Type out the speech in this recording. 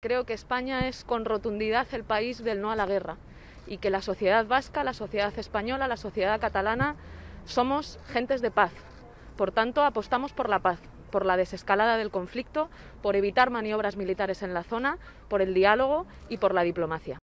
Creo que España es con rotundidad el país del no a la guerra y que la sociedad vasca, la sociedad española, la sociedad catalana somos gentes de paz. Por tanto, apostamos por la paz, por la desescalada del conflicto, por evitar maniobras militares en la zona, por el diálogo y por la diplomacia.